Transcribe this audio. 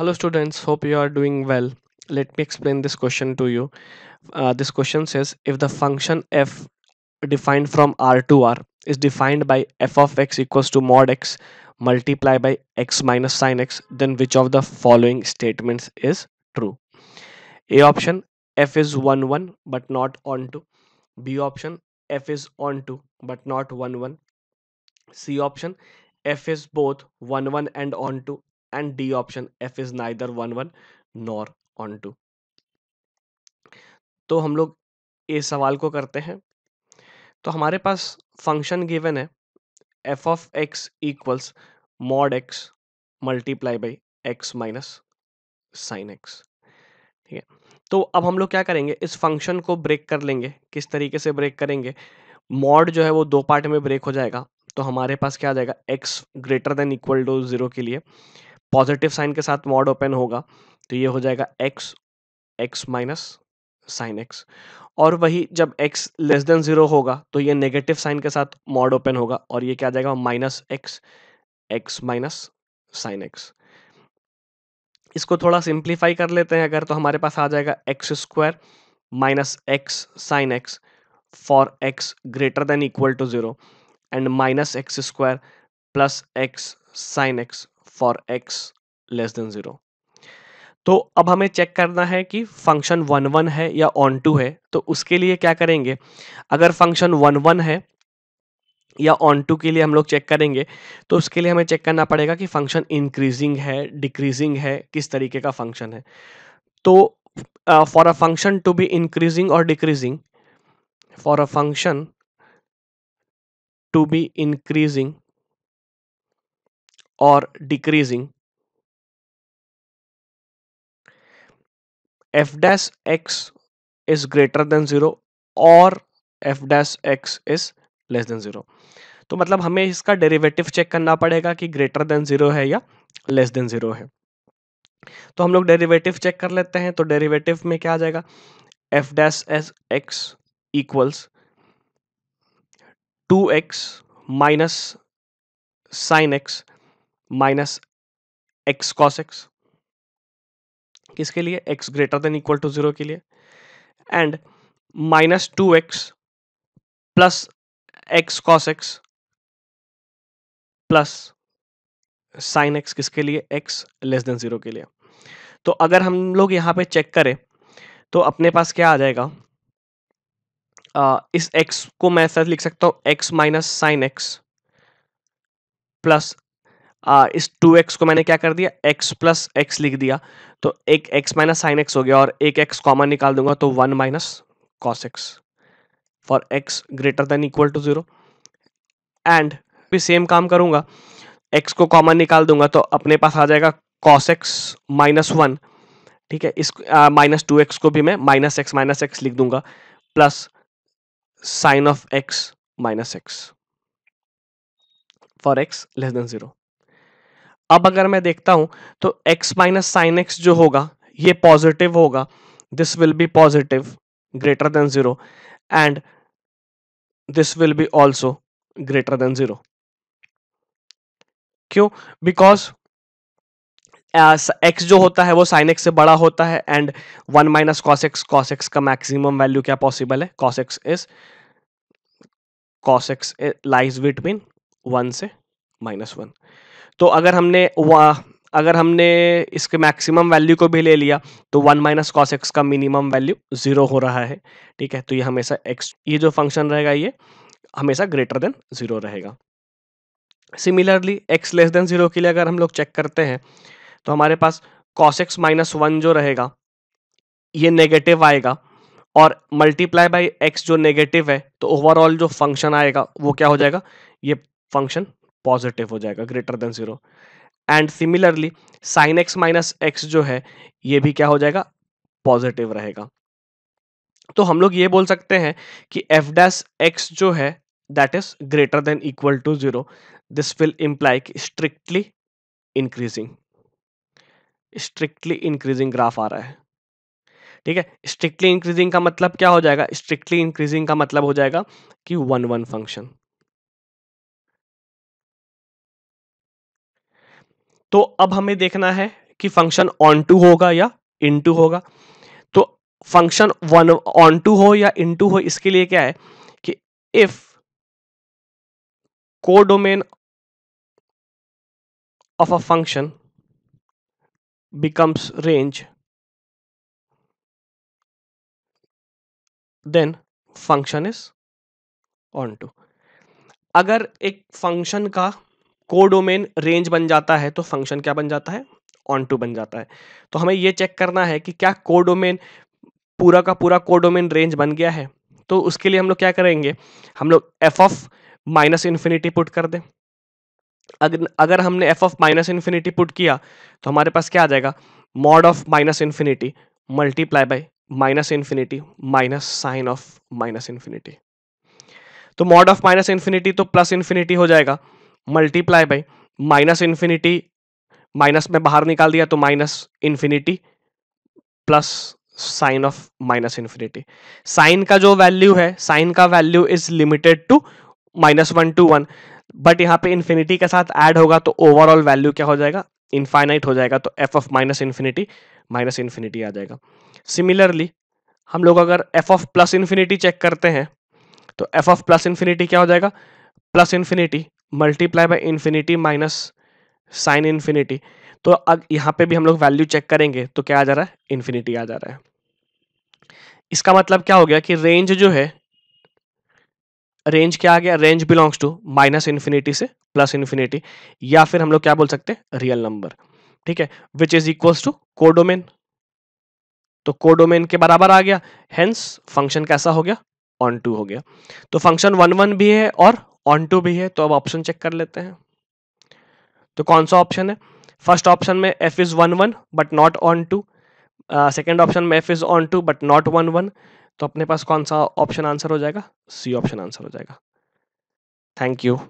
hello students hope you are doing well let me explain this question to you uh, this question says if the function f defined from r to r is defined by f of x equals to mod x multiply by x minus sine x then which of the following statements is true a option f is 1 1 but not onto b option f is onto but not 1 1 c option f is both 1 1 and onto and D option F is neither one one nor on two. तो हम लोग इस सवाल को करते हैं तो हमारे पास फंक्शन गिवन है f of x equals mod x multiply by x minus sine x ठीक है तो अब हम लोग क्या करेंगे इस फंक्शन को ब्रेक कर लेंगे किस तरीके से ब्रेक करेंगे मॉड जो है वो दो पार्ट में ब्रेक हो जाएगा तो हमारे पास क्या आ जाएगा x greater than equal to zero के लिए पॉजिटिव साइन के साथ मॉड ओपन होगा तो ये हो जाएगा x x minus sine x और वही जब एक्स लेस देन ज़ीरो होगा तो ये नेगेटिव साइन के साथ मॉड ओपन होगा और ये क्या आ जाएगा minus x x minus sine x इसको थोड़ा सिंप्लीफाई कर लेते हैं अगर तो हमारे पास आ जाएगा x square minus x sine x for x greater than equal to zero and minus x square plus x sine x for x less than zero तो अब हमें चेक करना है कि फंक्शन वन वन है या ऑन टू है तो उसके लिए क्या करेंगे अगर फंक्शन वन वन है या ऑन टू के लिए हम लोग चेक करेंगे तो उसके लिए हमें चेक करना पड़ेगा कि फंक्शन इंक्रीजिंग है डिक्रीजिंग है किस तरीके का फंक्शन है तो for a function to be increasing और decreasing for a function to be increasing or decreasing f dash x is greater than 0 और f dash x is less than zero तो मतलब हमें इसका डेरिवेटिव चेक करना पड़ेगा कि ग्रेटर देन जीरो है या लेस देन जीरो है तो हम लोग डेरिवेटिव चेक कर लेते हैं तो डेरिवेटिव में क्या आ जाएगा f dash s x equals to x minus sine x minus x cos x किसके लिए x greater than equal to zero के लिए and minus two x plus x cos x plus sine x किसके लिए x less than zero के लिए तो अगर हम लोग यहां पे चेक करें तो अपने पास क्या आ जाएगा आ, इस एक्स को मैं ऐसा लिख सकता हूं x minus sine x plus आ, इस टू एक्स को मैंने क्या कर दिया एक्स प्लस एक्स लिख दिया तो एक एक्स माइनस साइन एक्स हो गया और एक एक्स कॉमन निकाल दूंगा तो one minus cos x for x greater than equal to zero and भी सेम काम करूंगा एक्स को कॉमन निकाल दूंगा तो अपने पास आ जाएगा कॉस एक्स माइनस वन ठीक है इस माइनस टू एक्स को भी मैं माइनस एक्स माइनस एक्स लिख दूंगा plus sine of x minus x for x less than zero अब अगर मैं देखता हूं तो x माइनस साइन एक्स जो होगा ये पॉजिटिव होगा this will be positive greater than zero and this will be also greater than zero क्यों बिकॉज एक्स uh, जो होता है वो साइन एक्स से बड़ा होता है and one minus cos x cos x का मैक्सिमम वैल्यू क्या पॉसिबल है cos x is cos x lies between one से माइनस वन तो अगर हमने अगर हमने इसके मैक्सिमम वैल्यू को भी ले लिया तो वन माइनस कॉस एक्स का मिनिमम वैल्यू ज़ीरो हो रहा है ठीक है तो ये हमेशा एक्स ये जो फंक्शन रहेगा ये हमेशा ग्रेटर देन ज़ीरो रहेगा similarly x less than zero के लिए अगर हम लोग चेक करते हैं तो हमारे पास कॉस एक्स माइनस वन जो रहेगा ये नेगेटिव आएगा और मल्टीप्लाई बाई एक्स जो नेगेटिव है तो ओवरऑल जो फंक्शन आएगा वो क्या हो जाएगा ये फंक्शन पॉजिटिव हो जाएगा greater than zero and similarly sine x minus x जो है ये भी क्या हो जाएगा पॉजिटिव रहेगा तो हम लोग ये बोल सकते हैं कि एफ डैस एक्स जो है that is greater than equal to zero this will imply कि strictly increasing strictly increasing graph आ रहा है ठीक है स्ट्रिक्टली इंक्रीजिंग का मतलब क्या हो जाएगा स्ट्रिक्टली इंक्रीजिंग का मतलब हो जाएगा कि वन वन फंक्शन तो अब हमें देखना है कि फंक्शन ऑन टू होगा या इन टू होगा तो फंक्शन वन ऑन टू हो या इन टू हो इसके लिए क्या है कि if codomain of a function becomes range then function is onto अगर एक फंक्शन का कोडोमेन रेंज बन जाता है तो फंक्शन क्या बन जाता है ऑन टू बन जाता है तो हमें ये चेक करना है कि क्या कोडोमेन पूरा का पूरा कोडोमेन रेंज बन गया है तो उसके लिए हम लोग क्या करेंगे हम लोग f of minus infinity put कर दें अगर अगर हमने f of minus infinity put किया तो हमारे पास क्या आ जाएगा mod of minus infinity multiply by minus infinity minus sine of minus infinity तो मॉड ऑफ माइनस इन्फिनिटी तो प्लस इन्फिनिटी हो जाएगा multiply by minus infinity minus में बाहर निकाल दिया तो minus infinity plus sine of minus infinity sine का जो वैल्यू है साइन का value is limited to minus one to one but यहाँ पे इन्फिनिटी के साथ ऐड होगा तो ओवरऑल वैल्यू क्या हो जाएगा इन्फाइनाइट हो जाएगा तो f of minus infinity minus infinity आ जाएगा सिमिलरली हम लोग अगर f of plus infinity check करते हैं तो एफ ऑफ प्लस इन्फिनिटी क्या हो जाएगा plus infinity multiply by infinity minus sine infinity तो अब यहाँ पे भी हम लोग वैल्यू चेक करेंगे तो क्या आ जा रहा है इन्फिनिटी आ जा रहा है इसका मतलब क्या हो गया कि रेंज जो है रेंज क्या आ गया range belongs to minus infinity से प्लस इन्फिनिटी या फिर हम लोग क्या बोल सकते हैं रियल नंबर ठीक है which is equals to codomain तो कोडोमेन के बराबर आ गया हेंस फंक्शन कैसा हो गया ऑन टू हो गया तो फंक्शन वन वन भी है और ऑन टू भी है तो अब ऑप्शन चेक कर लेते हैं तो कौन सा ऑप्शन है फर्स्ट ऑप्शन में f is one one but not onto second option में f is onto but not one one तो अपने पास कौन सा ऑप्शन आंसर हो जाएगा सी ऑप्शन आंसर हो जाएगा थैंक यू